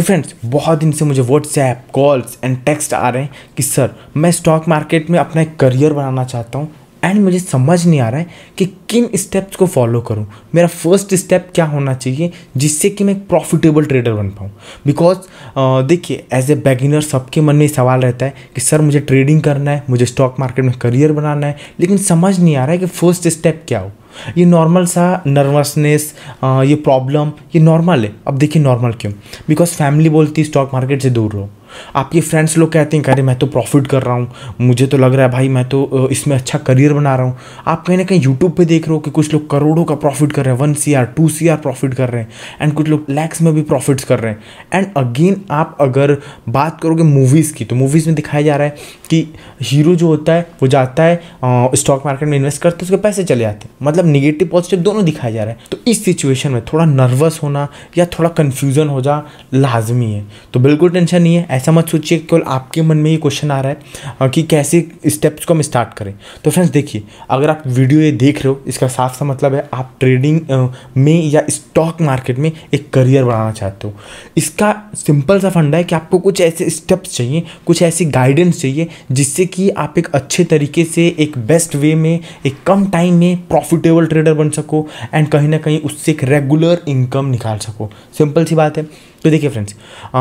तो फ्रेंड्स बहुत दिन से मुझे व्हाट्सएप कॉल्स एंड टेक्स्ट आ रहे हैं कि सर मैं स्टॉक मार्केट में अपना एक करियर बनाना चाहता हूँ एंड मुझे समझ नहीं आ रहा है कि किन स्टेप्स को फॉलो करूं मेरा फर्स्ट स्टेप क्या होना चाहिए जिससे कि मैं एक प्रॉफिटेबल ट्रेडर बन पाऊं बिकॉज देखिए एज ए बेगिनर सबके मन में सवाल रहता है कि सर मुझे ट्रेडिंग करना है मुझे स्टॉक मार्केट में करियर बनाना है लेकिन समझ नहीं आ रहा है कि फर्स्ट स्टेप क्या हो ये नॉर्मल सा नर्वसनेस ये प्रॉब्लम ये नॉर्मल है अब देखिए नॉर्मल क्यों बिकॉज फैमिली बोलती है स्टॉक मार्केट से दूर रहो आपके फ्रेंड्स लोग कहते हैं अरे मैं तो प्रॉफिट कर रहा हूँ मुझे तो लग रहा है भाई मैं तो इसमें अच्छा करियर बना रहा हूँ आप कहीं ना कहीं यूट्यूब पर देख रहे हो कि कुछ लोग करोड़ों का प्रॉफिट कर रहे हैं one C R two C R profit कर रहे हैं एंड कुछ लोग लैक्स में भी प्रॉफिट्स कर रहे हैं एंड अगेन आप अगर बात करोगे मूवीज़ की तो मूवीज़ में दिखाया जा रहा है कि हीरो जो होता है वो जाता है स्टॉक मार्केट में इन्वेस्ट करते उसके पैसे चले जाते हैं मतलब निगेटिव पॉजिटिव दोनों दिखाया जा रहा है तो इस सिचुएशन में थोड़ा नर्वस होना या थोड़ा कन्फ्यूज़न हो जा लाजमी है तो बिल्कुल टेंशन नहीं है ऐसा मत सोचिए केवल आपके मन में ये क्वेश्चन आ रहा है कि कैसे स्टेप्स को हम स्टार्ट करें तो फ्रेंड्स देखिए अगर आप वीडियो ये देख रहे हो इसका साफ सा मतलब है आप ट्रेडिंग में या स्टॉक मार्केट में एक करियर बनाना चाहते हो इसका सिंपल सा फंडा है कि आपको कुछ ऐसे स्टेप्स चाहिए कुछ ऐसी गाइडेंस चाहिए जिससे कि आप एक अच्छे तरीके से एक बेस्ट वे में एक कम टाइम में प्रॉफिटेबल ट्रेडर बन सको एंड कहीं ना कहीं उससे एक रेगुलर इनकम निकाल सको सिंपल सी बात है तो देखिए फ्रेंड्स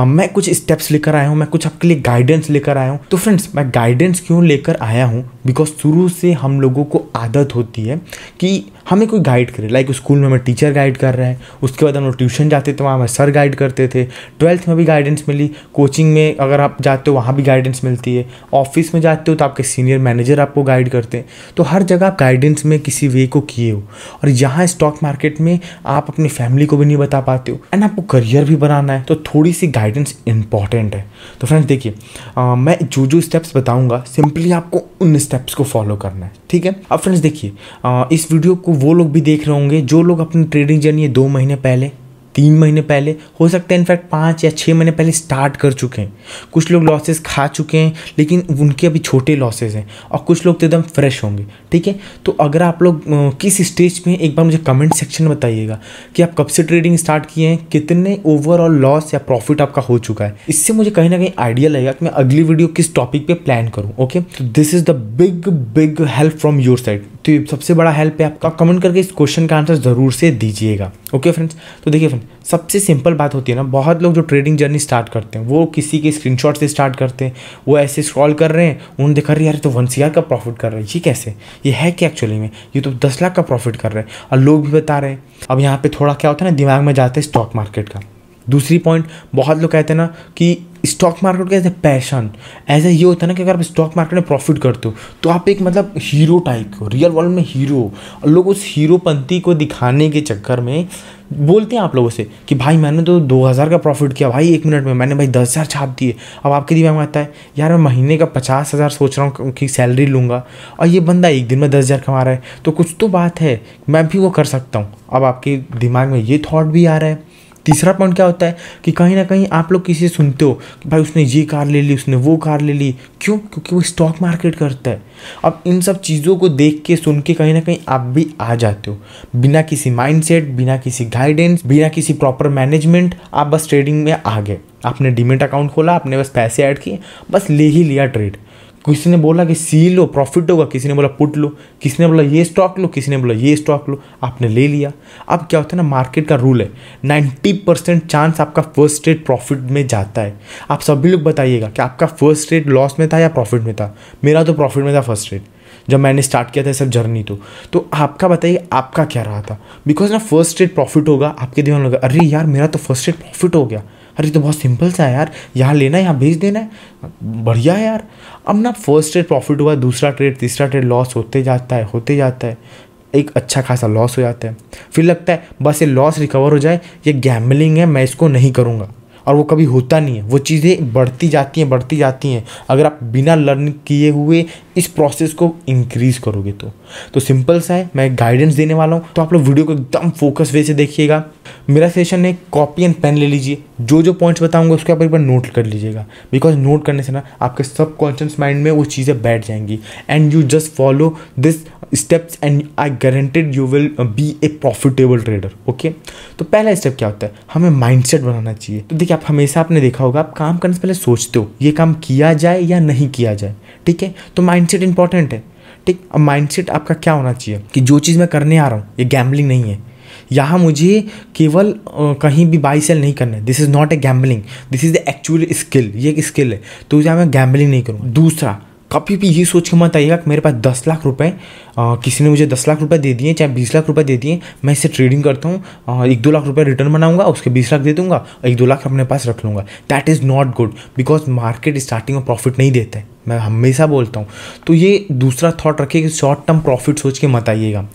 मैं कुछ स्टेप्स लेकर आया हूँ मैं कुछ आपके लिए गाइडेंस लेकर आया हूँ तो फ्रेंड्स मैं गाइडेंस क्यों लेकर आया हूँ बिकॉज शुरू से हम लोगों को आदत होती है कि हमें कोई गाइड करे लाइक स्कूल में हमें टीचर गाइड कर रहे हैं उसके बाद हम लोग ट्यूशन जाते तो वहाँ हमें सर गाइड करते थे ट्वेल्थ में भी गाइडेंस मिली कोचिंग में अगर आप जाते हो वहाँ भी गाइडेंस मिलती है ऑफिस में जाते हो तो आपके सीनियर मैनेजर आपको गाइड करते हैं तो हर जगह आप गाइडेंस में किसी वे को किए हो और यहाँ स्टॉक मार्केट में आप अपनी फैमिली को भी नहीं बता पाते हो एंड आपको करियर भी बनाना है तो थोड़ी सी गाइडेंस इंपॉर्टेंट है तो फ्रेंड्स देखिए मैं जो जो स्टेप्स बताऊँगा सिंपली आपको उन स्टेप्स को फॉलो करना है ठीक है अब फ्रेंड्स देखिए इस वीडियो को वो लोग भी देख रहे होंगे जो लोग अपनी ट्रेडिंग जर्नी दो महीने पहले तीन महीने पहले हो सकता है इनफैक्ट पाँच या छः महीने पहले स्टार्ट कर चुके हैं कुछ लोग लॉसेस खा चुके हैं लेकिन उनके अभी छोटे लॉसेस हैं और कुछ लोग तो एकदम फ्रेश होंगे ठीक है तो अगर आप लोग किस स्टेज में एक बार मुझे कमेंट सेक्शन में बताइएगा कि आप कब से ट्रेडिंग स्टार्ट किए हैं कितने ओवरऑल लॉस या प्रॉफिट आपका हो चुका है इससे मुझे कहीं ना कहीं आइडिया लगेगा कि मैं अगली वीडियो किस टॉपिक पर प्लान करूँ ओके तो this is the big big help from your side तो ये सबसे बड़ा हेल्प है आपका कमेंट करके इस क्वेश्चन का आंसर ज़रूर से दीजिएगा ओके फ्रेंड्स तो देखिए फ्रेंड सबसे सिंपल बात होती है ना बहुत लोग जो ट्रेडिंग जर्नी स्टार्ट करते हैं वो किसी के स्क्रीनशॉट से स्टार्ट करते हैं वो ऐसे स्क्रॉल कर रहे हैं उन्होंने देखा रही यार तो वन सी का प्रॉफिट कर रहे है ये कैसे ये है क्या एक्चुअली में ये तो दस लाख का प्रॉफिट कर रहे हैं और लोग भी बता रहे हैं अब यहाँ पर थोड़ा क्या होता है ना दिमाग में जाते हैं स्टॉक मार्केट का दूसरी पॉइंट बहुत लोग कहते हैं ना कि स्टॉक मार्केट का as a passion as a ये होता है ना कि अगर आप स्टॉक मार्केट में प्रॉफिट करते हो तो आप एक मतलब हीरो टाइप हो रियल वर्ल्ड में हीरो और लोग उस हीरोपंथी को दिखाने के चक्कर में बोलते हैं आप लोगों से कि भाई मैंने तो दो हज़ार का प्रॉफिट किया भाई एक मिनट में मैंने भाई दस हज़ार छाप दिए अब आपके दिमाग में आता है यार मैं महीने का पचास हज़ार सोच रहा हूँ कि सैलरी लूँगा और ये बंदा एक दिन में दस हज़ार कमा रहा है तो कुछ तो बात है मैं भी वो कर सकता हूँ अब आपके दिमाग में ये थाट भी आ रहा है तीसरा पॉइंट क्या होता है कि कहीं ना कहीं आप लोग किसी से सुनते हो कि भाई उसने ये कार ले ली उसने वो कार ले ली क्यों क्योंकि वो स्टॉक मार्केट करता है अब इन सब चीज़ों को देख के सुन के कहीं ना कहीं आप भी आ जाते हो बिना किसी माइंड बिना किसी गाइडेंस बिना किसी प्रॉपर मैनेजमेंट आप बस ट्रेडिंग में आ गए आपने डिमेट अकाउंट खोला आपने बस पैसे ऐड किए बस ले ही लिया ट्रेड किसी ने बोला कि सी लो प्रॉफिट होगा किसी ने बोला पुट लो किसी ने बोला ये स्टॉक लो किसी ने बोला ये स्टॉक लो आपने ले लिया अब क्या होता है ना मार्केट का रूल है नाइन्टी परसेंट चांस आपका फर्स्ट रेट प्रॉफिट में जाता है आप सभी लोग बताइएगा कि आपका फर्स्ट रेट लॉस में था या प्रॉफिट में था मेरा तो प्रॉफिट में था फर्स्ट रेट जब मैंने स्टार्ट किया था सब जर्नी तो तो आपका बताइए आपका क्या रहा था बिकॉज ना फर्स्ट रेट प्रॉफिट होगा आपके दिमाग में लगा अरे यार मेरा तो फर्स्ट रेट प्रॉफिट हो गया अरे तो बहुत सिंपल सा है यार यहाँ लेना है यहाँ भेज देना है बढ़िया है यार अब ना फर्स्ट ट्रेड प्रॉफिट हुआ दूसरा ट्रेड तीसरा ट्रेड लॉस होते जाता है होते जाता है एक अच्छा खासा लॉस हो जाता है फिर लगता है बस ये लॉस रिकवर हो जाए ये गैमलिंग है मैं इसको नहीं करूँगा और वो कभी होता नहीं है वो चीज़ें बढ़ती जाती हैं बढ़ती जाती हैं अगर आप बिना लर्न किए हुए इस प्रोसेस को इंक्रीज करोगे तो तो सिंपल सा है मैं गाइडेंस देने वाला हूँ तो आप लोग वीडियो को एकदम फोकस वे से देखिएगा मेरा सेशन है कॉपी एंड पेन ले लीजिए जो जो पॉइंट्स बताऊंगा उसके आप एक बार नोट कर लीजिएगा बिकॉज नोट करने से ना आपके सब कॉन्शियस माइंड में वो चीज़ें बैठ जाएंगी and you just follow this steps and I guaranteed you will be a profitable trader okay तो पहला स्टेप क्या होता है हमें माइंडसेट बनाना चाहिए तो देखिए आप हमेशा आपने देखा होगा आप काम करने से पहले सोचते हो ये काम किया जाए या नहीं किया जाए ठीक है तो माइंडसेट इंपॉर्टेंट है ठीक अब माइंडसेट आपका क्या होना चाहिए कि जो चीज़ मैं करने आ रहा हूँ ये गैम्बलिंग नहीं है यहाँ मुझे केवल कहीं भी बाई सेल नहीं करना है this is not a gambling this is the actual skill ये एक स्किल है तो यहाँ मैं गैम्बलिंग नहीं करूँगा दूसरा कभी भी ये सोच के मत आइएगा कि मेरे पास दस लाख रुपए किसी ने मुझे दस लाख रुपए दे दिए चाहे बीस लाख रुपए दे दिए मैं इसे ट्रेडिंग करता हूँ एक दो लाख रुपए रिटर्न बनाऊंगा उसके बीस लाख दे दूंगा एक दो लाख अपने पास रख लूँगा that is not good because market starting में प्रॉफिट नहीं देता है मैं हमेशा बोलता हूँ तो ये दूसरा थॉट रखिए कि शॉर्ट टर्म प्रॉफिट सोच के मत आइएगा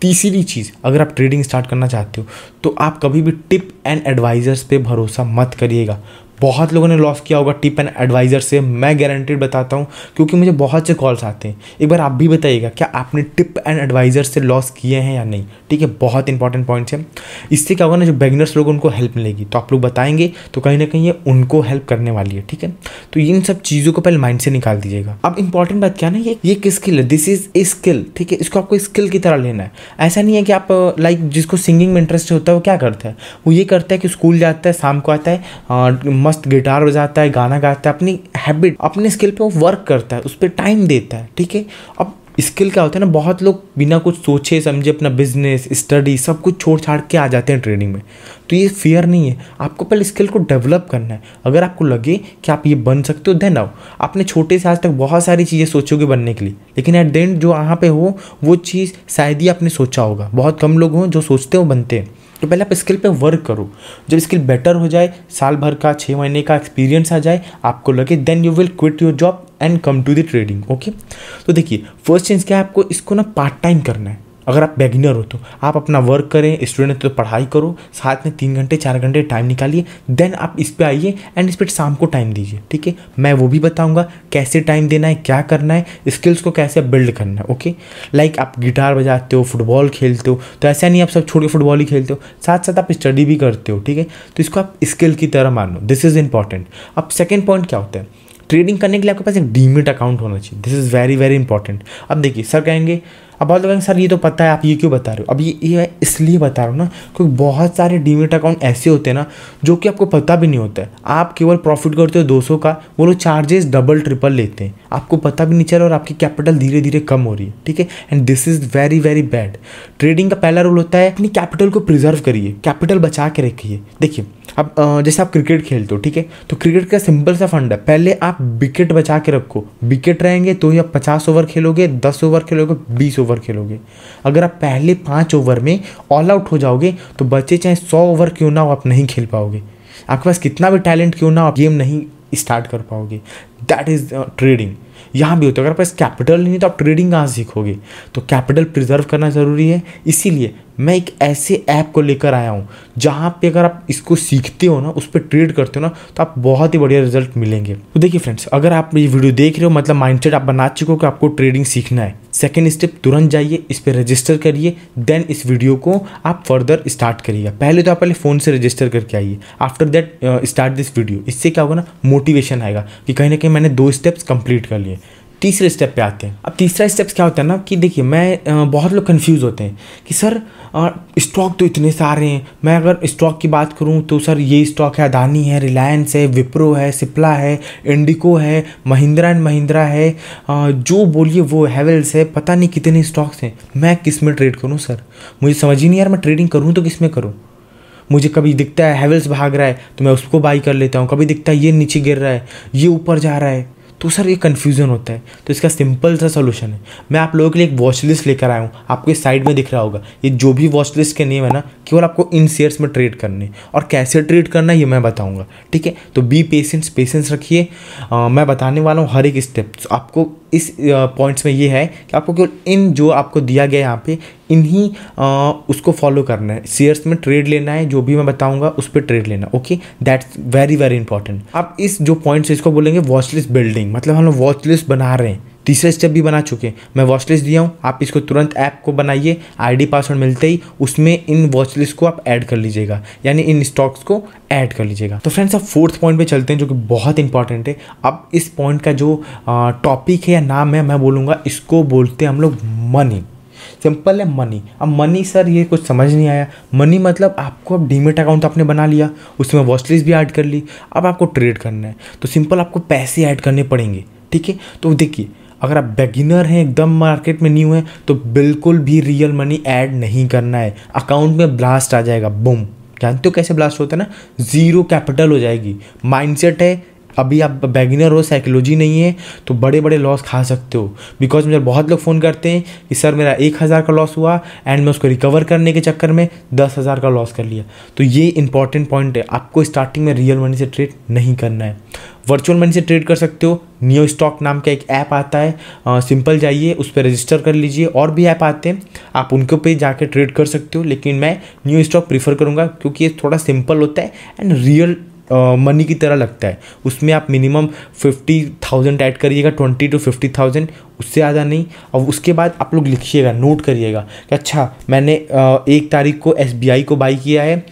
तीसरी चीज़ अगर आप ट्रेडिंग स्टार्ट करना चाहते हो तो आप कभी भी टिप एंड एडवाइज़र्स पे भरोसा मत करिएगा बहुत लोगों ने लॉस किया होगा टिप एंड एडवाइज़र से मैं गारंटेड बताता हूँ क्योंकि मुझे बहुत से कॉल्स आते हैं एक बार आप भी बताइएगा क्या आपने टिप एंड एडवाइज़र से लॉस किए हैं या नहीं ठीक है बहुत इंपॉर्टेंट पॉइंट्स हैं इससे क्या होगा ना जो बेगनर्स लोग उनको हेल्प मिलेगी तो आप लोग बताएंगे तो कहीं ना कहीं ये उनको हेल्प करने वाली है ठीक है तो इन सब चीज़ों को पहले माइंड से निकाल दीजिएगा अब इंपॉर्टेंट बात क्या ना ये ये एक स्किल है दिस इज़ ए स्किल ठीक है इसको आपको स्किल की तरह लेना है ऐसा नहीं है कि आप लाइक जिसको सिंगिंग में इंटरेस्ट होता है वो क्या करता है वो ये करता है कि स्कूल जाता है शाम को आता है मस्त गिटार बजाता है गाना गाता है अपनी हैबिट अपने स्किल पे वो वर्क करता है उस पर टाइम देता है ठीक है अब स्किल क्या होता है ना बहुत लोग बिना कुछ सोचे समझे अपना बिजनेस स्टडी सब कुछ छोड़ छाड़ के आ जाते हैं ट्रेनिंग में तो ये फियर नहीं है आपको पहले स्किल को डेवलप करना है अगर आपको लगे कि आप ये बन सकते हो देन आओ आपने छोटे से आज तक बहुत सारी चीज़ें सोचोगे बनने के लिए लेकिन एट द एंड जो यहाँ पे हो वो चीज़ शायद ही आपने सोचा होगा बहुत कम लोग हों जो सोचते हो बनते हैं तो पहले आप स्किल पे वर्क करो जब स्किल बेटर हो जाए साल भर का छः महीने का एक्सपीरियंस आ जाए आपको लगे then you will quit your job and come to the trading okay तो देखिए फर्स्ट चीज़ क्या है आपको इसको ना पार्ट टाइम करना है अगर आप बेगिनर हो तो आप अपना वर्क करें स्टूडेंट तो पढ़ाई करो साथ में तीन घंटे चार घंटे टाइम निकालिए देन आप इस पर आइए एंड इस पर शाम को टाइम दीजिए ठीक है मैं वो भी बताऊँगा कैसे टाइम देना है क्या करना है स्किल्स को कैसे बिल्ड करना है ओके लाइक आप गिटार बजाते हो फुटबॉल खेलते हो तो ऐसा नहीं आप सब छोड़ के फुटबॉल ही खेलते हो साथ साथ आप स्टडी भी करते हो ठीक है तो इसको आप स्किल की तरह मानो दिस इज़ इंपॉर्टेंट अब सेकेंड पॉइंट क्या होता है ट्रेडिंग करने के लिए आपके पास एक डीमिट अकाउंट होना चाहिए this is very very important अब देखिए सर कहेंगे अब बहुत लोग सर ये तो पता है आप ये क्यों बता रहे हो अब ये ये मैं इसलिए बता रहा हूँ ना क्योंकि बहुत सारे डीमेट अकाउंट ऐसे होते हैं ना जो कि आपको पता भी नहीं होता है आप केवल प्रॉफिट करते हो दो सौ का वो लोग चार्जेस डबल ट्रिपल लेते हैं आपको पता भी नहीं चल रहा और आपकी कैपिटल धीरे धीरे कम हो रही है ठीक है and this is very very bad trading का पहला रूल होता है अपनी कैपिटल को प्रिजर्व करिए कैपिटल बचा के रखिए देखिए अब जैसे आप क्रिकेट खेलते हो ठीक है तो क्रिकेट का सिंपल सा फंड है पहले आप विकेट बचा के रखो विकेट रहेंगे तो ही आप पचास ओवर खेलोगे दस ओवर खेलोगे बीस ओवर खेलोगे अगर आप पहले पाँच ओवर में ऑल आउट हो जाओगे तो बच्चे चाहे सौ ओवर क्यों ना हो आप नहीं खेल पाओगे आपके पास कितना भी टैलेंट क्यों ना हो आप गेम नहीं स्टार्ट कर पाओगे दैट इज़ ट्रेडिंग यहाँ भी होता है अगर पास कैपिटल नहीं तो आप ट्रेडिंग कहाँ सीखोगे तो कैपिटल प्रिजर्व करना ज़रूरी है इसीलिए मैं एक ऐसे ऐप को लेकर आया हूँ जहाँ पे अगर आप इसको सीखते हो ना उस पर ट्रेड करते हो ना तो आप बहुत ही बढ़िया रिजल्ट मिलेंगे तो देखिए फ्रेंड्स अगर आप ये वीडियो देख रहे हो मतलब माइंडसेट आप बना चुके हो कि आपको ट्रेडिंग सीखना है सेकेंड स्टेप तुरंत जाइए इस पर रजिस्टर करिए देन इस वीडियो को आप फर्दर स्टार्ट करिएगा पहले तो आप पहले फ़ोन से रजिस्टर करके आइए after that start this video इससे क्या होगा ना मोटिवेशन आएगा कि कहीं ना कहीं मैंने दो स्टेप्स कंप्लीट कर लिए तीसरे स्टेप पे आते हैं अब तीसरा स्टेप्स क्या होता है ना कि देखिए मैं बहुत लोग कंफ्यूज होते हैं कि सर स्टॉक तो इतने सारे हैं मैं अगर स्टॉक की बात करूं तो सर ये स्टॉक है अदानी है रिलायंस है विप्रो है सिप्ला है इंडिको है महिंद्रा एंड महिंद्रा है जो बोलिए वो हैवेल्स है पता नहीं कितने स्टॉक्स हैं मैं किस में ट्रेड करूँ सर मुझे समझ ही नहीं यार मैं ट्रेडिंग करूँ तो किस में करूँ मुझे कभी दिखता है हैवेल्स भाग रहा है तो मैं उसको बाई कर लेता हूँ कभी दिखता है ये नीचे गिर रहा है ये ऊपर जा रहा है तो सर ये कन्फ्यूज़न होता है तो इसका सिंपल सा सोल्यूशन है मैं आप लोगों के लिए एक वॉच लिस्ट लेकर आया हूँ आपके साइड में दिख रहा होगा ये जो भी वॉच लिस्ट के नेम है ना केवल आपको इन शेयर्स में ट्रेड करने और कैसे ट्रेड करना ये मैं बताऊँगा ठीक है तो बी पेशेंस पेशेंस रखिए मैं बताने वाला हूँ हर एक स्टेप तो आपको इस पॉइंट्स में ये है कि आपको केवल इन जो आपको दिया गया यहाँ पे इन्हीं उसको फॉलो करना है शेयर्स में ट्रेड लेना है जो भी मैं बताऊंगा उस पर ट्रेड लेना okay that's very very important आप इस जो पॉइंट्स इसको बोलेंगे वॉचलिस्ट बिल्डिंग मतलब हम लोग वॉचलिस्ट बना रहे हैं तीसरा स्टेप भी बना चुके मैं वॉच लिस्ट दिया हूँ आप इसको तुरंत ऐप को बनाइए आईडी पासवर्ड मिलते ही उसमें इन वॉच लिस्ट को आप ऐड कर लीजिएगा यानी इन स्टॉक्स को ऐड कर लीजिएगा तो फ्रेंड्स अब फोर्थ पॉइंट पे चलते हैं जो कि बहुत इंपॉर्टेंट है अब इस पॉइंट का जो टॉपिक है या नाम है मैं बोलूँगा इसको बोलते हैं हम लोग मनी सिंपल है मनी अब मनी सर ये कुछ समझ नहीं आया मनी मतलब आपको अब डीमेट अकाउंट आपने बना लिया उसमें वॉचलिस्ट भी ऐड कर ली अब आपको ट्रेड करना है तो सिंपल आपको पैसे ऐड करने पड़ेंगे ठीक है तो देखिए अगर आप बेगिनर हैं एकदम मार्केट में न्यू हैं तो बिल्कुल भी रियल मनी ऐड नहीं करना है अकाउंट में ब्लास्ट आ जाएगा बुम जानते हो कैसे ब्लास्ट होता है ना ज़ीरो कैपिटल हो जाएगी माइंडसेट है अभी आप बैगिनर हो साइकोलॉजी नहीं है तो बड़े बड़े लॉस खा सकते हो बिकॉज मुझे बहुत लोग फ़ोन करते हैं कि सर मेरा एक हज़ार का लॉस हुआ एंड मैं उसको रिकवर करने के चक्कर में दस हज़ार का लॉस कर लिया तो ये इंपॉर्टेंट पॉइंट है आपको स्टार्टिंग में रियल मनी से ट्रेड नहीं करना है वर्चुअल मनी से ट्रेड कर सकते हो न्यू स्टॉक नाम का एक ऐप आता है आ, सिंपल जाइए उस पर रजिस्टर कर लीजिए और भी ऐप आते हैं आप उनके पे जाके ट्रेड कर सकते हो लेकिन मैं न्यू स्टॉक प्रीफर करूँगा क्योंकि ये थोड़ा सिंपल होता है एंड रियल मनी की तरह लगता है उसमें आप मिनिमम फिफ्टी थाउजेंड ऐड करिएगा ट्वेंटी टू फिफ्टी थाउजेंड उससे ज़्यादा नहीं और उसके बाद आप लोग लिखिएगा नोट करिएगा कि अच्छा मैंने एक तारीख को एस को बाई किया है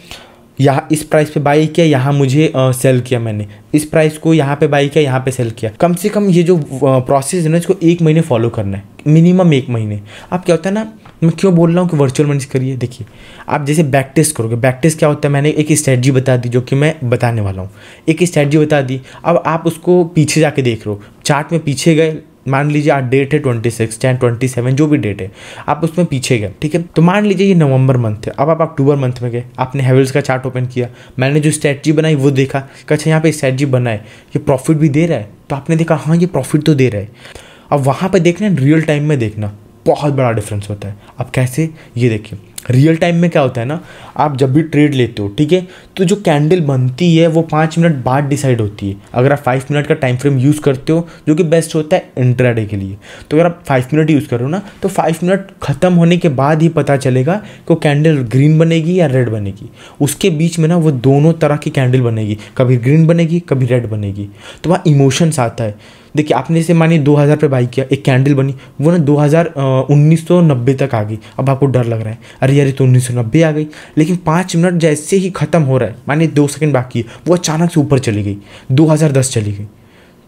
यहाँ इस प्राइस पे बाई किया यहाँ मुझे सेल किया मैंने इस प्राइस को यहाँ पे बाई किया यहाँ पे सेल किया कम से कम ये जो प्रोसेस है ना इसको एक महीने फॉलो करना है मिनिमम एक महीने अब क्या होता है ना मैं क्यों बोल रहा हूँ कि वर्चुअल मनी करिए देखिए आप जैसे बैक टेस्ट करोगे बैक टेस्ट क्या होता है मैंने एक स्ट्रेटजी बता दी जो कि मैं बताने वाला हूँ एक स्ट्रैटी बता दी अब आप उसको पीछे जाके देख रहे हो चार्ट में पीछे गए मान लीजिए आज डेट है ट्वेंटी सिक्स चाहे ट्वेंटी सेवन जो भी डेट है आप उसमें पीछे गए ठीक है तो मान लीजिए ये नवंबर मंथ है अब आप अक्टूबर मंथ में गए आपने हेवल्स का चार्ट ओपन किया मैंने जो स्ट्रैटी बनाई वो देखा कि अच्छा यहाँ पे स्ट्रैटी बनाए ये प्रॉफिट भी दे रहा है तो आपने देखा हाँ ये प्रॉफिट तो दे रहा है अब वहाँ पर देखना है रियल टाइम में देखना बहुत बड़ा डिफरेंस होता है आप कैसे ये देखिए रियल टाइम में क्या होता है ना आप जब भी ट्रेड लेते हो ठीक है तो जो कैंडल बनती है वो पाँच मिनट बाद डिसाइड होती है अगर आप फाइव मिनट का टाइम फ्रेम यूज़ करते हो जो कि बेस्ट होता है इंट्राडे के लिए तो अगर आप फाइव मिनट यूज़ करो ना तो फाइव मिनट ख़त्म होने के बाद ही पता चलेगा कि वो कैंडल ग्रीन बनेगी या रेड बनेगी उसके बीच में ना वो दोनों तरह की कैंडल बनेगी कभी ग्रीन बनेगी कभी रेड बनेगी तो वहाँ इमोशंस आता है देखिए आपने जैसे मानिए दो हज़ार पर बाई किया एक कैंडल बनी वो ना दो हज़ार उन्नीस सौ नब्बे तक आ गई अब आपको डर लग रहा है अरे यार तो उन्नीस सौ नब्बे आ गई लेकिन पाँच मिनट जैसे ही ख़त्म हो रहा है मानिए दो सेकंड बाकी है वो अचानक से ऊपर चली गई दो हज़ार दस चली गई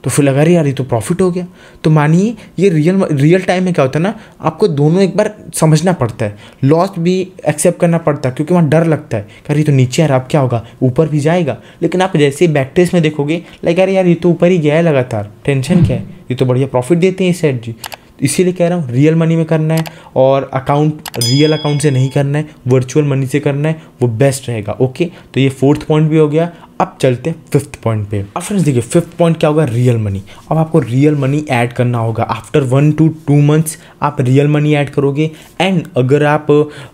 तो फिर लगा रही यार ये तो प्रॉफिट हो गया तो मानिए ये रियल रियल टाइम में क्या होता है ना आपको दोनों एक बार समझना पड़ता है लॉस भी एक्सेप्ट करना पड़ता है क्योंकि वहाँ डर लगता है अरे ये तो नीचे यार अब क्या होगा ऊपर भी जाएगा लेकिन आप जैसे ही बैक्ट्रेस में देखोगे लाइक अरे यार ये तो ऊपर ही गया है लगातार टेंशन क्या है ये तो बढ़िया प्रॉफिट देते हैं सेट जी इसीलिए कह रहा हूँ रियल मनी में करना है और अकाउंट रियल अकाउंट से नहीं करना है वर्चुअल मनी से करना है वो बेस्ट रहेगा ओके तो ये फोर्थ पॉइंट भी हो गया अब चलते हैं फिफ्थ पॉइंट पे अब फ्रेंड्स देखिए फिफ्थ पॉइंट क्या होगा रियल मनी अब आपको रियल मनी ऐड करना होगा after one to two months आप रियल मनी ऐड करोगे एंड अगर आप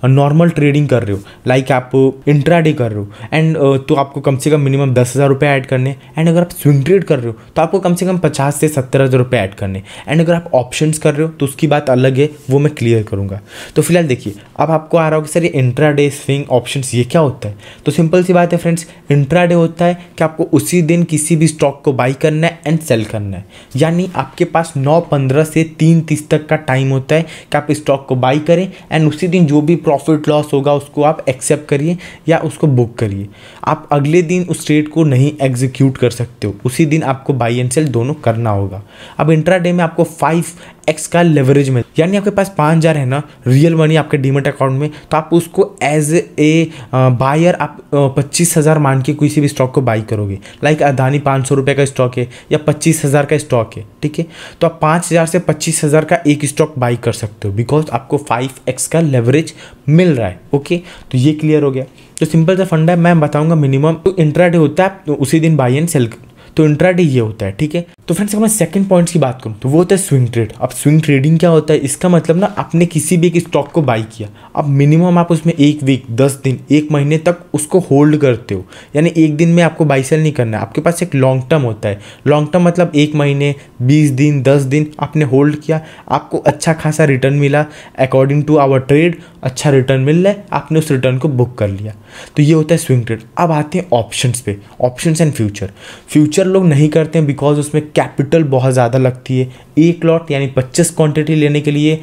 नॉर्मल ट्रेडिंग कर रहे हो लाइक आप इंट्रा कर रहे हो एंड तो आपको कम से कम मिनिमम दस हज़ार रुपये ऐड करने एंड अगर आप स्विंग ट्रेड कर रहे हो तो आपको कम से कम पचास से सत्तर हज़ार रुपये ऐड करने एंड अगर आप ऑप्शन कर रहे हो तो उसकी बात अलग है वो मैं क्लियर करूँगा तो फिलहाल देखिए अब आपको आ रहा होगा सर ये इंट्राडे स्विंग ऑप्शन ये क्या होता है तो सिंपल सी बात है फ्रेंड्स इंट्रा होता होता है कि आपको उसी दिन किसी भी स्टॉक को बाई करना है एंड सेल करना है यानी आपके पास नौ पंद्रह से तीन तीस तक का टाइम होता है कि आप स्टॉक को बाई करें एंड उसी दिन जो भी प्रॉफिट लॉस होगा उसको आप एक्सेप्ट करिए या उसको बुक करिए आप अगले दिन उस ट्रेड को नहीं एग्जीक्यूट कर सकते हो उसी दिन आपको बाई एंड सेल दोनों करना होगा अब इंट्रा में आपको फाइव एक्स का लेवरेज में यानी आपके पास पाँच हज़ार है ना रियल मनी आपके डीमेट अकाउंट में तो आप उसको एज ए बायर आप पच्चीस हज़ार मान के किसी भी स्टॉक को बाई करोगे लाइक अदानी पाँच सौ रुपये का स्टॉक है या पच्चीस हज़ार का स्टॉक है ठीक है तो आप पाँच हज़ार से पच्चीस हज़ार का एक स्टॉक बाई कर सकते हो बिकॉज आपको फाइव एक्स का लेवरेज मिल रहा है ओके तो ये क्लियर हो गया तो सिंपल सा फंडा है मैं बताऊंगा मिनिमम तो इंट्राडे होता है उसी दिन बाई एंड सेल तो इंट्राडे ये होता है ठीक है तो फ्रेंड्स अगर मैं सेकंड पॉइंट्स की बात करूँ तो वो होता है स्विंग ट्रेड अब स्विंग ट्रेडिंग क्या होता है इसका मतलब ना आपने किसी भी एक स्टॉक को बाई किया अब मिनिमम आप उसमें एक वीक दस दिन एक महीने तक उसको होल्ड करते हो यानी एक दिन में आपको बाई सेल नहीं करना है आपके पास एक लॉन्ग टर्म होता है लॉन्ग टर्म मतलब एक महीने बीस दिन दस दिन आपने होल्ड किया आपको अच्छा खासा रिटर्न मिला अकॉर्डिंग टू आवर ट्रेड अच्छा रिटर्न मिल रहा है आपने उस रिटर्न को बुक कर लिया तो ये होता है स्विंग ट्रेड अब आते हैं ऑप्शंस पे ऑप्शंस एंड फ्यूचर फ्यूचर लोग नहीं करते हैं बिकॉज उसमें कैपिटल बहुत ज़्यादा लगती है एक लॉट यानी पच्चीस क्वांटिटी लेने के लिए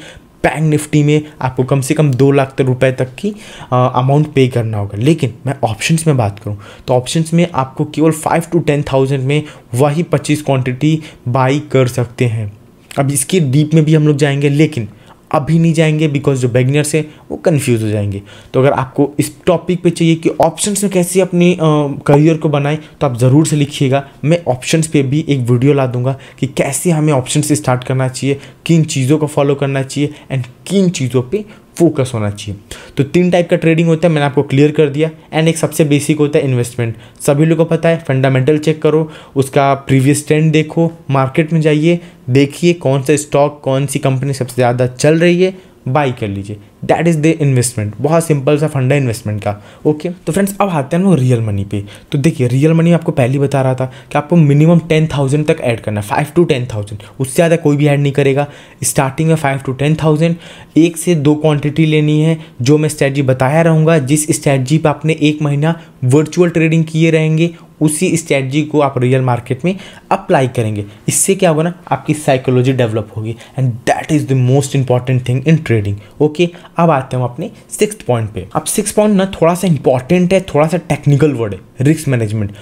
बैंक निफ्टी में आपको कम से कम दो लाख रुपए तक की अमाउंट पे करना होगा लेकिन मैं ऑप्शंस में बात करूं तो ऑप्शंस में आपको केवल फाइव टू टेन थाउजेंड में वही पच्चीस क्वांटिटी बाई कर सकते हैं अब इसके डीप में भी हम लोग जाएंगे लेकिन अभी भी नहीं जाएंगे बिकॉज जो बैगनियर्स हैं वो कन्फ्यूज़ हो जाएंगे तो अगर आपको इस टॉपिक पे चाहिए कि ऑप्शंस में कैसे अपने करियर को बनाएं तो आप ज़रूर से लिखिएगा मैं ऑप्शंस पे भी एक वीडियो ला दूंगा कि कैसे हमें ऑप्शन से स्टार्ट करना चाहिए किन चीज़ों को फॉलो करना चाहिए एंड किन चीज़ों पर फोकस होना चाहिए तो तीन टाइप का ट्रेडिंग होता है मैंने आपको क्लियर कर दिया एंड एक सबसे बेसिक होता है इन्वेस्टमेंट सभी लोगों को पता है फंडामेंटल चेक करो उसका प्रीवियस ट्रेंड देखो मार्केट में जाइए देखिए कौन सा स्टॉक कौन सी कंपनी सबसे ज़्यादा चल रही है बाई कर लीजिए दैट इज़ द इन्वेस्टमेंट बहुत सिंपल सा फंडा इन्वेस्टमेंट का ओके तो फ्रेंड्स अब आते हैं हम रियल मनी पे तो देखिए रियल मनी आपको पहले बता रहा था कि आपको मिनिमम टेन थाउजेंड तक ऐड करना है फाइव टू टेन थाउजेंड उससे ज़्यादा कोई भी ऐड नहीं करेगा स्टार्टिंग में फाइव टू टेन थाउजेंड एक से दो क्वान्टिटी लेनी है जो मैं स्ट्रैटी बताया रहूँगा जिस स्ट्रैटी पर आपने एक महीना वर्चुअल ट्रेडिंग किए रहेंगे उसी स्ट्रैटी को आप रियल मार्केट में अप्लाई करेंगे इससे क्या होगा ना आपकी साइकोलॉजी डेवलप होगी and that is the most important thing in trading okay अब आते हैं अपने सिक्स पॉइंट पे अब सिक्स पॉइंट ना थोड़ा सा इंपॉर्टेंट है थोड़ा सा टेक्निकल वर्ड है रिस्क मैनेजमेंट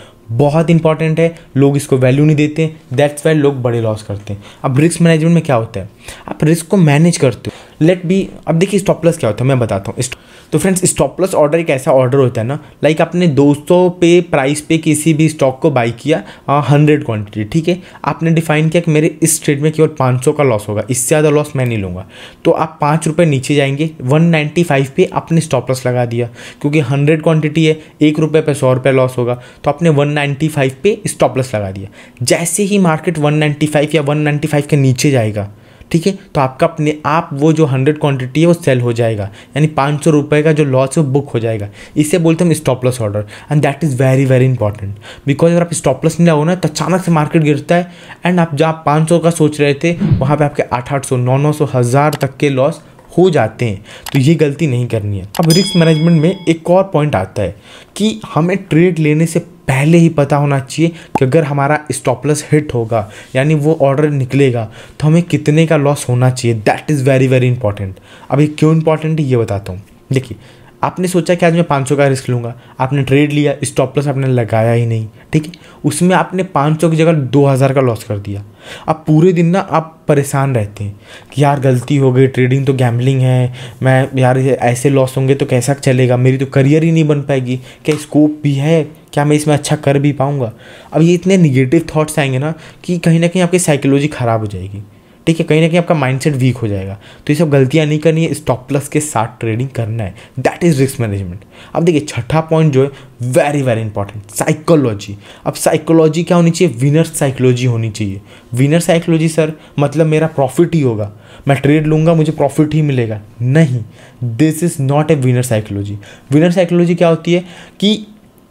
बहुत इंपॉर्टेंट है लोग इसको वैल्यू नहीं देते दैट्स वाई लोग बड़े लॉस करते हैं अब रिस्क मैनेजमेंट में क्या होता है आप रिस्क को मैनेज करते हो लेट बी अब देखिए स्टॉप लॉस क्या होता है मैं बताता हूँ तो फ्रेंड्स स्टॉप लॉस ऑर्डर एक ऐसा ऑर्डर होता है ना लाइक आपने 200 पे प्राइस पे किसी भी स्टॉक को बाई किया हंड्रेड क्वांटिटी ठीक है आपने डिफाइन किया कि मेरे इस ट्रेड में केवल पाँच का लॉस होगा इससे ज़्यादा लॉस मैं नहीं लूँगा तो आप पाँच रुपये नीचे जाएंगे वन नाइन्टी फाइव पे आपने स्टॉप लॉस लगा दिया क्योंकि हंड्रेड क्वान्टिटी है एक रुपये पर सौ रुपये लॉस होगा तो आपने वन नाइन्टी फाइव पे स्टॉप लॉस लगा दिया जैसे ही मार्केट वन नाइन्टी फाइव या वन फाइव के नीचे जाएगा ठीक है तो आपका अपने आप वो जो हंड्रेड क्वांटिटी है वो सेल हो जाएगा यानी पाँच सौ रुपये का जो लॉस है वो बुक हो जाएगा इसे बोलते हैं stop loss order and that is very very important because अगर आप स्टॉप लॉस नहीं लगाओ ना तो अचानक से मार्केट गिरता है एंड आप जहाँ पाँच सौ का सोच रहे थे वहाँ पर आपके आठ आठ सौ नौ नौ सौ हज़ार तक के लॉस हो जाते हैं तो ये गलती नहीं करनी है अब रिस्क मैनेजमेंट में एक और पॉइंट आता है कि हमें ट्रेड लेने से पहले ही पता होना चाहिए कि अगर हमारा स्टॉपलस हिट होगा यानी वो ऑर्डर निकलेगा तो हमें कितने का लॉस होना चाहिए that is very very important अभी क्यों इंपॉर्टेंट है ये बताता हूँ देखिए आपने सोचा कि आज मैं पाँच का रिस्क लूँगा आपने ट्रेड लिया स्टॉप लॉस आपने लगाया ही नहीं ठीक है उसमें आपने पाँच की जगह दो हज़ार का लॉस कर दिया अब पूरे दिन ना आप परेशान रहते हैं कि यार गलती हो गई ट्रेडिंग तो गैम्बलिंग है मैं यार ऐसे लॉस होंगे तो कैसा चलेगा मेरी तो करियर ही नहीं बन पाएगी क्या स्कोप भी है क्या मैं इसमें अच्छा कर भी पाऊँगा अब ये इतने निगेटिव थाट्स आएंगे ना कि कहीं ना कहीं आपकी साइकोलॉजी ख़राब हो जाएगी ठीक है कहीं ना कहीं आपका माइंडसेट वीक हो जाएगा तो ये सब गलतियाँ नहीं करनी है स्टॉप प्लस के साथ ट्रेडिंग करना है दैट इज़ रिस्क मैनेजमेंट अब देखिए छठा पॉइंट जो है वेरी वेरी इंपॉर्टेंट साइकोलॉजी अब साइकोलॉजी क्या होनी चाहिए विनर साइकोलॉजी होनी चाहिए विनर साइकोलॉजी सर मतलब मेरा प्रॉफिट ही होगा मैं ट्रेड लूँगा मुझे प्रॉफिट ही मिलेगा नहीं this is not a winner psychology winner psychology क्या होती है कि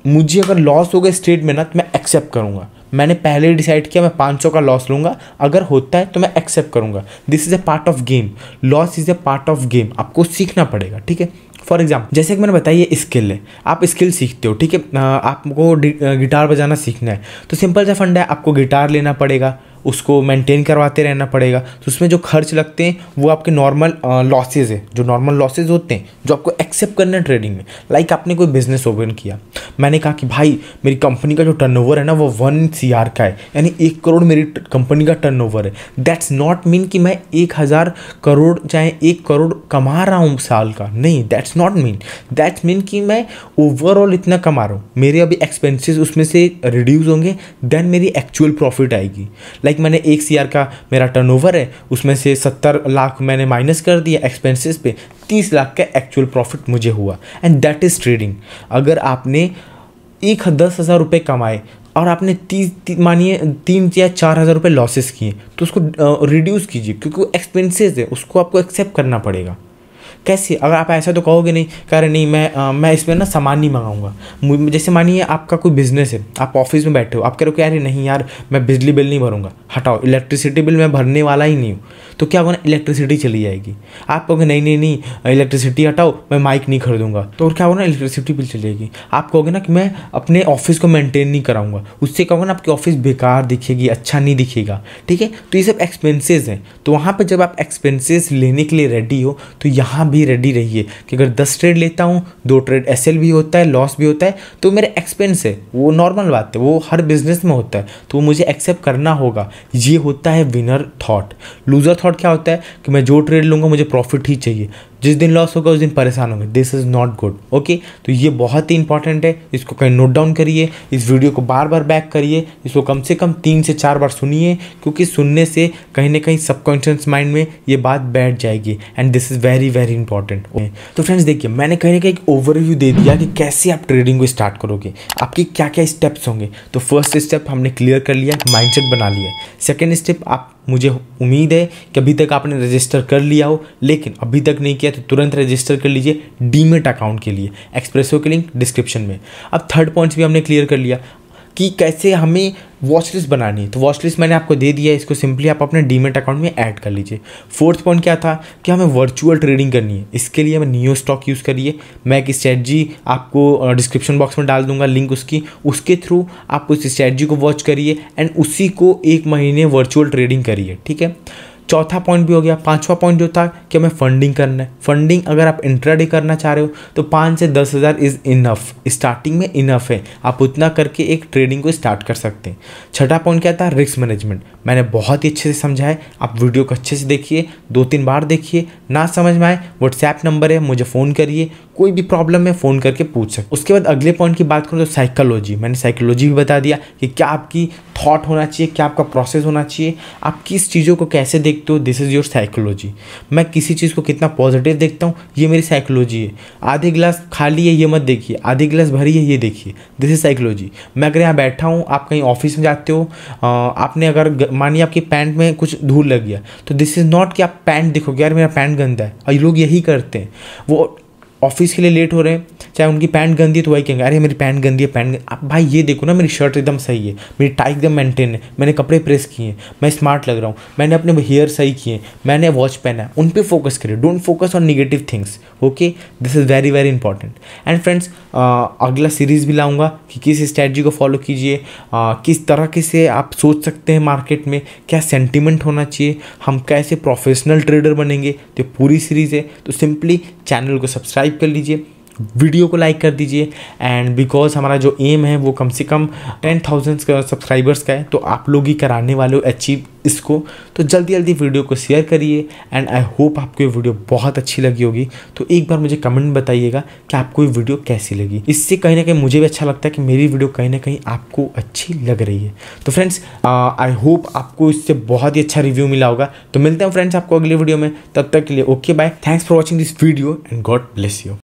मुझे अगर लॉस हो गया स्ट्रेट में ना तो मैं एक्सेप्ट करूँगा मैंने पहले डिसाइड किया मैं पाँच सौ का लॉस लूँगा अगर होता है तो मैं एक्सेप्ट करूँगा this is a part of game loss is a part of game आपको सीखना पड़ेगा ठीक है फॉर एग्जाम्पल जैसे कि मैंने बताया ये स्किल है आप स्किल सीखते हो ठीक है आपको गिटार बजाना सीखना है तो सिंपल सा फंड है आपको गिटार लेना पड़ेगा उसको मेंटेन करवाते रहना पड़ेगा तो उसमें जो खर्च लगते हैं वो आपके नॉर्मल लॉसेज है जो नॉर्मल लॉसेज होते हैं जो आपको एक्सेप्ट करना है ट्रेडिंग में लाइक like आपने कोई बिजनेस ओपन किया मैंने कहा कि भाई मेरी कंपनी का जो टर्न है ना वो वन सी आर का है यानी एक करोड़ मेरी कंपनी का टर्न है दैट्स नॉट मीन कि मैं एक हज़ार करोड़ चाहे एक करोड़ कमा रहा हूँ साल का नहीं that's not mean that's mean कि मैं ओवरऑल इतना कमा रहा हूँ मेरे अभी एक्सपेंसिस उसमें से रिड्यूस होंगे देन मेरी एक्चुअल प्रॉफिट आएगी लाइक मैंने एक सी का मेरा टर्न है उसमें से सत्तर लाख मैंने माइनस कर दिया एक्सपेंसिस पे तीस लाख का एक्चुअल प्रॉफिट मुझे हुआ एंड दैट इज़ ट्रेडिंग अगर आपने एक दस हज़ार रुपये कमाए और आपने तीस ती, मानिए तीन या चार हज़ार रुपये लॉसेस किए तो उसको रिड्यूस कीजिए क्योंकि वो एक्सपेंसेस है उसको आपको एक्सेप्ट करना पड़ेगा कैसे अगर आप ऐसा तो कहोगे नहीं कह रहे नहीं मैं आ, मैं इसमें ना सामान नहीं मंगाऊंगा जैसे मानिए आपका कोई बिजनेस है आप ऑफिस में बैठे हो आप कह रहे हो क्या अरे नहीं यार मैं बिजली बिल नहीं भरूंगा हटाओ इलेक्ट्रिसिटी बिल मैं भरने वाला ही नहीं हूँ तो क्या होगा इलेक्ट्रिसिटी चली जाएगी आप कहोगे नहीं नहीं नहीं इलेक्ट्रिसिटी हटाओ मैं माइक नहीं खरीदूंगा तो और क्या होगा ना इलेक्ट्रिसिटी बिल चली जाएगी आप कहोगे ना कि मैं अपने ऑफिस को मेंटेन नहीं कराऊंगा उससे कहोगे ना आपकी ऑफिस बेकार दिखेगी अच्छा नहीं दिखेगा ठीक है तो ये सब एक्सपेंसेस हैं तो वहाँ पर जब आप एक्सपेंसेस लेने के लिए रेडी हो तो यहाँ यहाँ भी रेडी रहिए कि अगर दस ट्रेड लेता हूँ दो ट्रेड एस भी होता है लॉस भी होता है तो मेरा एक्सपेंस है वो नॉर्मल बात है वो हर बिजनेस में होता है तो वो मुझे एक्सेप्ट करना होगा ये होता है विनर थाट लूज़र थाट क्या होता है कि मैं जो ट्रेड लूँगा मुझे प्रॉफिट ही चाहिए जिस दिन लॉस होगा उस दिन परेशान होंगे this is not good okay तो ये बहुत ही इंपॉर्टेंट है इसको कहीं नोट डाउन करिए इस वीडियो को बार बार बैक करिए इसको कम से कम तीन से चार बार सुनिए क्योंकि सुनने से कहीं ना कहीं सबकॉन्शियस माइंड में ये बात बैठ जाएगी and this is very very important okay तो फ्रेंड्स देखिए मैंने कहीं ना कहीं एक ओवरव्यू दे दिया कि कैसे आप ट्रेडिंग को स्टार्ट करोगे आपके क्या क्या स्टेप्स होंगे तो फर्स्ट स्टेप हमने क्लियर कर लिया सेट बना लिया सेकेंड स्टेप आप मुझे उम्मीद है कि अभी तक आपने रजिस्टर कर लिया हो लेकिन अभी तक नहीं किया तो तुरंत रजिस्टर कर लीजिए डीमेट अकाउंट के लिए एक्सप्रेसो के लिंक डिस्क्रिप्शन में अब थर्ड पॉइंट्स भी हमने क्लियर कर लिया कि कैसे हमें वॉचलिस्ट बनानी है तो वॉचलिस्ट मैंने आपको दे दिया है इसको सिंपली आप अपने डीमेट अकाउंट में ऐड कर लीजिए फोर्थ पॉइंट क्या था कि हमें वर्चुअल ट्रेडिंग करनी है इसके लिए हमें न्यू स्टॉक यूज़ करिए मैं एक स्ट्रैटजी आपको डिस्क्रिप्शन बॉक्स में डाल दूंगा लिंक उसकी उसके थ्रू आप उस स्ट्रैटजी को वॉच करिए एंड उसी को एक महीने वर्चुअल ट्रेडिंग करिए ठीक है चौथा पॉइंट भी हो गया पांचवा पॉइंट जो था कि हमें फंडिंग करना है फंडिंग अगर आप इंट्राडे करना चाह रहे हो तो पाँच से दस हज़ार इज़ इनफ स्टार्टिंग में इनफ है आप उतना करके एक ट्रेडिंग को स्टार्ट कर सकते हैं छठा पॉइंट क्या था रिस्क मैनेजमेंट मैंने बहुत ही अच्छे से समझा है आप वीडियो को अच्छे से देखिए दो तीन बार देखिए ना समझ में आए व्हाट्सएप नंबर है मुझे फ़ोन करिए कोई भी प्रॉब्लम है फ़ोन करके पूछ सकते उसके बाद अगले पॉइंट की बात करूँ तो साइकोलॉजी मैंने साइकोलॉजी भी बता दिया कि क्या आपकी थॉट होना चाहिए क्या आपका प्रोसेस होना चाहिए आप किस चीज़ों को कैसे देखते हो दिस इज़ योर साइकोलॉजी मैं किसी चीज़ को कितना पॉजिटिव देखता हूँ ये मेरी साइकोलॉजी है आधी गिलास खाली है ये मत देखिए आधी गिलास भरी है ये देखिए दिस इज़ साइकोलॉजी मैं अगर यहाँ बैठा हूँ आप कहीं ऑफिस में जाते हो आपने अगर मानिए आपकी पैंट में कुछ धूल लग गया तो दिस इज़ नॉट कि आप पैंट देखोगे यार मेरा पैंट गंदा है और लोग यही करते हैं वो ऑफिस के लिए लेट हो रहे हैं चाहे उनकी पैंट गंदी है तो वही कहेंगे अरे मेरी पैंट गंदी है पैंट आप भाई ये देखो ना मेरी शर्ट एकदम सही है मेरी टाई एकदम मेंटेन है मैंने कपड़े प्रेस किए हैं मैं स्मार्ट लग रहा हूँ मैंने अपने हेयर सही किए मैंने वॉच पहना है उन पर फोकस करिए don't focus on negative things okay this is very very important and friends अगला सीरीज़ भी लाऊंगा कि किस स्ट्रैटी को फॉलो कीजिए किस तरह के से आप सोच सकते हैं मार्केट में क्या सेंटिमेंट होना चाहिए हम कैसे प्रोफेशनल ट्रेडर बनेंगे तो पूरी सीरीज़ है तो सिंपली चैनल को सब्सक्राइब टाइप कर लीजिए वीडियो को लाइक कर दीजिए एंड बिकॉज हमारा जो एम है वो कम से कम टेन थाउजेंड सब्सक्राइबर्स का है तो आप लोग ही कराने वाले हो अचीव इसको तो जल्दी जल्दी वीडियो को शेयर करिए एंड आई होप आपको ये वीडियो बहुत अच्छी लगी होगी तो एक बार मुझे कमेंट बताइएगा कि आपको ये वीडियो कैसी लगी इससे कहीं ना कहीं मुझे भी अच्छा लगता है कि मेरी वीडियो कहीं ना कहीं आपको अच्छी लग रही है तो फ्रेंड्स आई होप आपको इससे बहुत ही अच्छा रिव्यू मिला होगा तो मिलते हैं फ्रेंड्स आपको अगले वीडियो में तब तक के लिए okay bye thanks for watching this video and God bless you